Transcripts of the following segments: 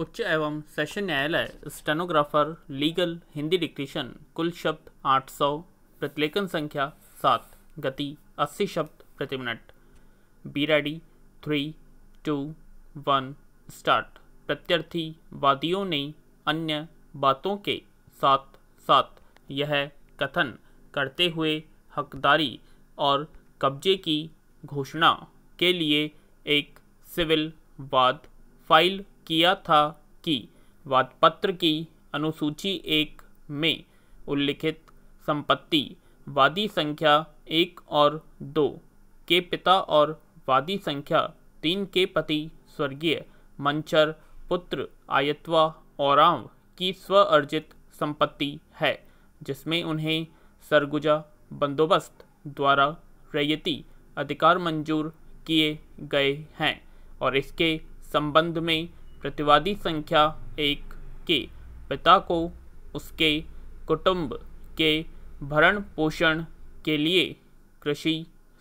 उच्च एवं सेशन न्यायालय स्टेनोग्राफर लीगल हिंदी डिक्टेशन कुल शब्द 800 प्रतिलेखन संख्या 7 गति 80 शब्द प्रति minute be ready three two one start प्रत्यर्थी वादियों ने अन्य बातों के साथ साथ यह कथन करते हुए हकदारी और कब्जे की घोषणा के लिए एक सिविल वाद फाइल किया था कि वादपत्र की अनुसूची एक में उल्लिखित संपत्ति वादी संख्या एक और दो के पिता और वादी संख्या तीन के पति स्वर्गीय मंचर पुत्र आयत्वा और की स्व अर्जित संपत्ति है जिसमें उन्हें सरगुजा बंदोबस्त द्वारा रैयती अधिकार मंजूर किए गए हैं और इसके संबंध में प्रतिवादी संख्या एक के पिता को उसके कुटुंब के भरण पोषण के लिए कृषि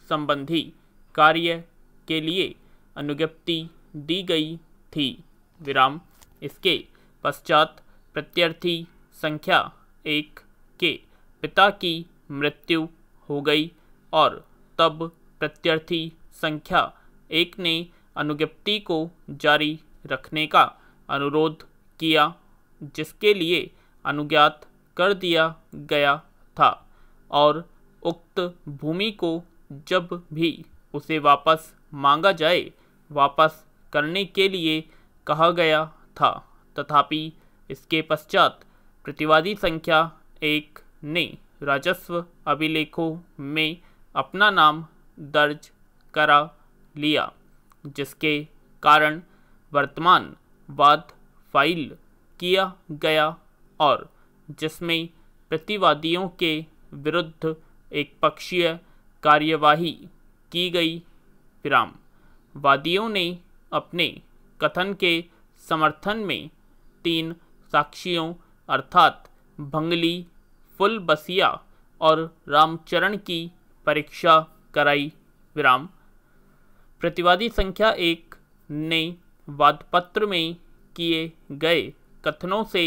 संबंधी कार्य के लिए अनुज्ञप्ति दी गई थी विराम इसके पश्चात प्रत्यर्थी संख्या एक के पिता की मृत्यु हो गई और तब प्रत्यर्थी संख्या एक ने अनुज्ञप्ति को जारी रखने का अनुरोध किया जिसके लिए अनुज्ञात कर दिया गया था और उक्त भूमि को जब भी उसे वापस मांगा जाए वापस करने के लिए कहा गया था तथापि इसके पश्चात प्रतिवादी संख्या एक ने राजस्व अभिलेखों में अपना नाम दर्ज करा लिया जिसके कारण वर्तमान वाद फाइल किया गया और जिसमें प्रतिवादियों के विरुद्ध एक पक्षीय कार्यवाही की गई विराम वादियों ने अपने कथन के समर्थन में तीन साक्षियों अर्थात भंगली फुल बसिया और रामचरण की परीक्षा कराई विराम प्रतिवादी संख्या एक ने वादपत्र में किए गए कथनों से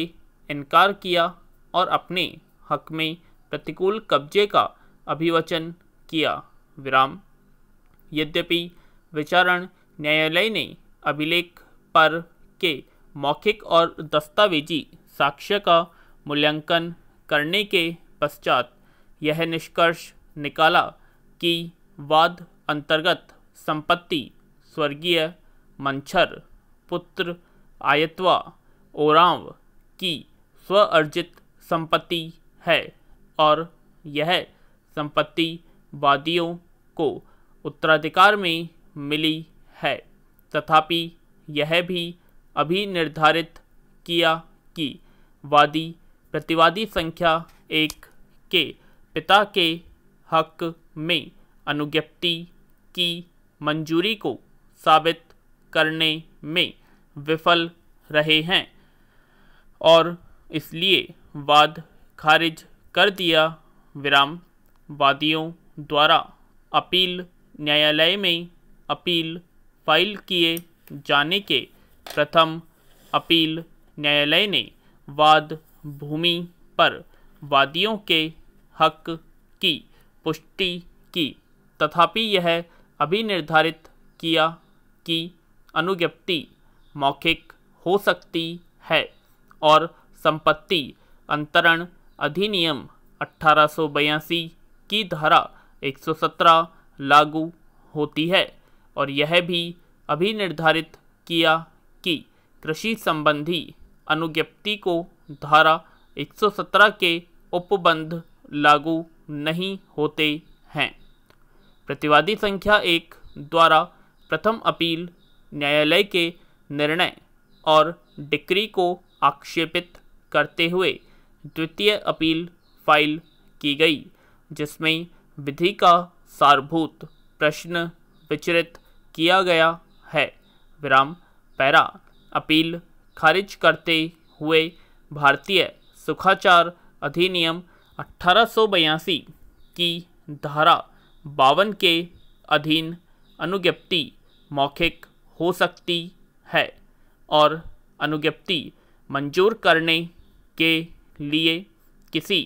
इनकार किया और अपने हक में प्रतिकूल कब्जे का अभिवचन किया विराम यद्यपि विचारण न्यायालय ने अभिलेख पर के मौखिक और दस्तावेजी साक्ष्य का मूल्यांकन करने के पश्चात यह निष्कर्ष निकाला कि वाद अंतर्गत संपत्ति स्वर्गीय मंचर पुत्र आयत्वा ओराव की स्व अर्जित संपत्ति है और यह संपत्ति वादियों को उत्तराधिकार में मिली है तथापि यह भी अभी निर्धारित किया कि वादी प्रतिवादी संख्या एक के पिता के हक में अनुज्ञप्ति की मंजूरी को साबित करने में विफल रहे हैं और इसलिए वाद खारिज कर दिया विराम वादियों द्वारा अपील न्यायालय में अपील फाइल किए जाने के प्रथम अपील न्यायालय ने वाद भूमि पर वादियों के हक की पुष्टि की तथापि यह अभी निर्धारित किया कि अनुज्ञप्ति मौखिक हो सकती है और संपत्ति अंतरण अधिनियम अठारह की धारा 117 लागू होती है और यह भी अभी निर्धारित किया कि कृषि संबंधी अनुज्ञप्ति को धारा 117 के उपबंध लागू नहीं होते हैं प्रतिवादी संख्या एक द्वारा प्रथम अपील न्यायालय के निर्णय और डिक्री को आक्षेपित करते हुए द्वितीय अपील फाइल की गई जिसमें विधि का सारभूत प्रश्न विचरित किया गया है विराम पैरा अपील खारिज करते हुए भारतीय सुखाचार अधिनियम अठारह की धारा बावन के अधीन अनुज्ञप्ति मौखिक हो सकती है और अनुज्ञप्ति मंजूर करने के लिए किसी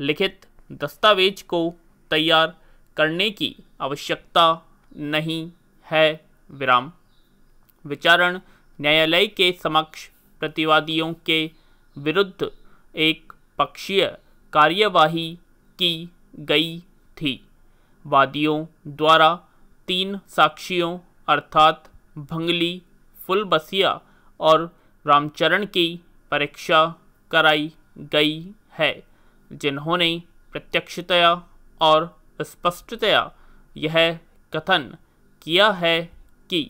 लिखित दस्तावेज को तैयार करने की आवश्यकता नहीं है विराम विचारण न्यायालय के समक्ष प्रतिवादियों के विरुद्ध एक पक्षीय कार्यवाही की गई थी वादियों द्वारा तीन साक्षियों अर्थात भंगली फुल बसिया और रामचरण की परीक्षा कराई गई है जिन्होंने प्रत्यक्षतया और स्पष्टतया यह कथन किया है कि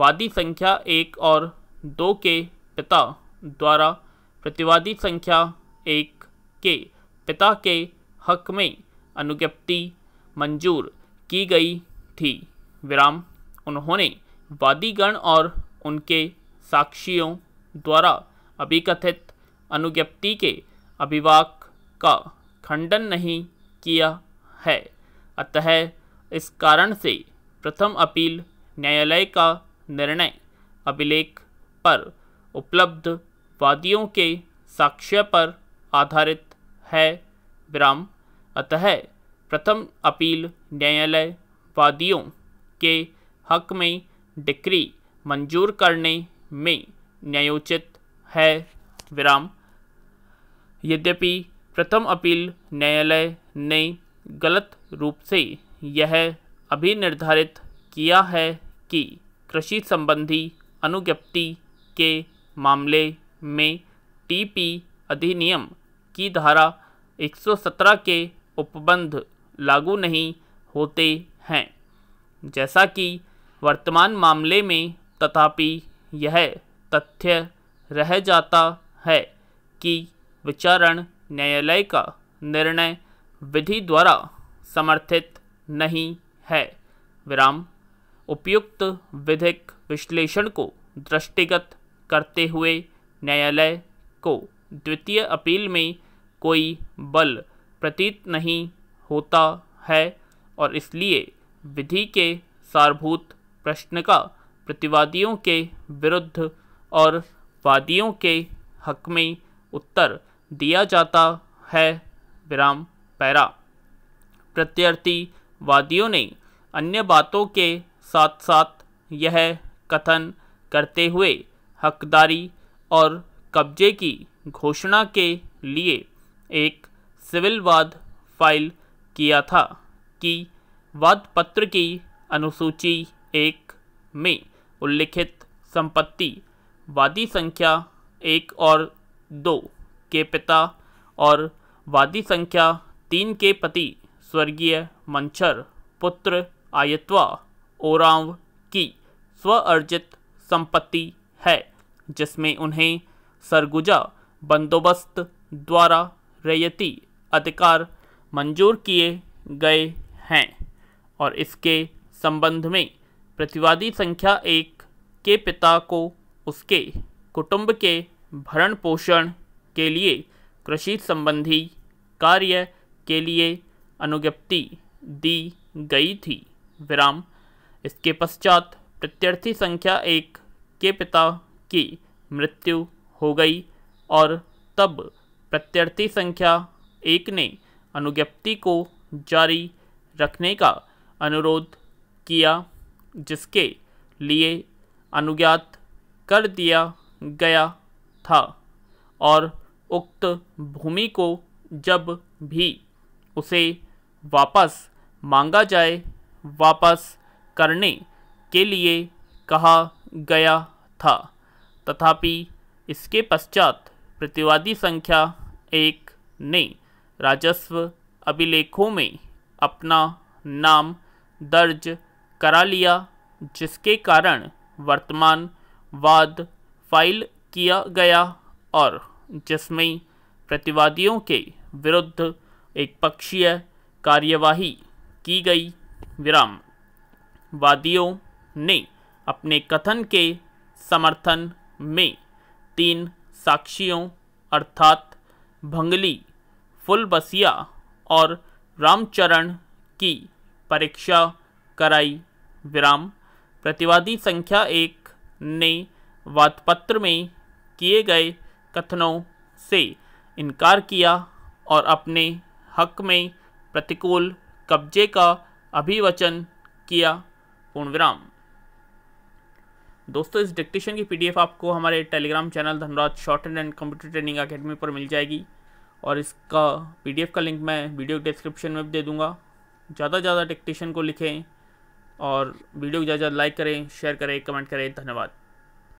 वादी संख्या एक और दो के पिता द्वारा प्रतिवादी संख्या एक के पिता के हक में अनुज्ञप्ति मंजूर की गई थी विराम उन्होंने वादीगण और उनके साक्षियों द्वारा अभिकथित अनुज्ञप्ति के अभिवाक का खंडन नहीं किया है अतः इस कारण से प्रथम अपील न्यायालय का निर्णय अभिलेख पर उपलब्ध वादियों के साक्ष्य पर आधारित है विराम अतः प्रथम अपील न्यायालय वादियों के हक में डिक्री मंजूर करने में न्यायोचित है विराम यद्यपि प्रथम अपील न्यायालय ने गलत रूप से यह अभी निर्धारित किया है कि कृषि संबंधी अनुज्ञप्ति के मामले में टीपी अधिनियम की धारा 117 के उपबंध लागू नहीं होते हैं जैसा कि वर्तमान मामले में तथापि यह तथ्य रह जाता है कि विचारण न्यायालय का निर्णय विधि द्वारा समर्थित नहीं है विराम उपयुक्त विधिक विश्लेषण को दृष्टिगत करते हुए न्यायालय को द्वितीय अपील में कोई बल प्रतीत नहीं होता है और इसलिए विधि के सारभूत प्रश्न का प्रतिवादियों के विरुद्ध और वादियों के हक में उत्तर दिया जाता है विराम पैरा प्रत्यर्थी वादियों ने अन्य बातों के साथ साथ यह कथन करते हुए हकदारी और कब्जे की घोषणा के लिए एक सिविल वाद फाइल किया था कि वाद पत्र की अनुसूची एक में उल्लिखित संपत्ति वादी संख्या एक और दो के पिता और वादी संख्या तीन के पति स्वर्गीय मंचर पुत्र आयत्वा ओरांव की स्व अर्जित संपत्ति है जिसमें उन्हें सरगुजा बंदोबस्त द्वारा रैयती अधिकार मंजूर किए गए हैं और इसके संबंध में प्रतिवादी संख्या एक के पिता को उसके कुटुंब के भरण पोषण के लिए कृषि संबंधी कार्य के लिए अनुज्ञप्ति दी गई थी विराम इसके पश्चात प्रत्यर्थी संख्या एक के पिता की मृत्यु हो गई और तब प्रत्यर्थी संख्या एक ने अनुज्ञप्ति को जारी रखने का अनुरोध किया जिसके लिए अनुज्ञात कर दिया गया था और उक्त भूमि को जब भी उसे वापस मांगा जाए वापस करने के लिए कहा गया था तथापि इसके पश्चात प्रतिवादी संख्या एक ने राजस्व अभिलेखों में अपना नाम दर्ज करा लिया जिसके कारण वर्तमान वाद फाइल किया गया और जिसमें प्रतिवादियों के विरुद्ध एक पक्षीय कार्यवाही की गई विराम वादियों ने अपने कथन के समर्थन में तीन साक्षियों अर्थात भंगली फुलबसिया और रामचरण की परीक्षा कराई विराम प्रतिवादी संख्या एक ने वातपत्र में किए गए कथनों से इनकार किया और अपने हक में प्रतिकूल कब्जे का अभिवचन किया पूर्ण विराम दोस्तों इस डिक्टेशन की पीडीएफ आपको हमारे Telegram channel Dhanraj shorthand and computer training academy पर मिल जाएगी और इसका पीडीएफ का लिंक मैं वीडियो डिस्क्रिप्शन में भी दे दूंगा ज़्यादा ज़्यादा डिक्टेशन को लिखें और वीडियो को ज़्यादा ज़्यादा लाइक करें शेयर करें कमेंट करें धन्यवाद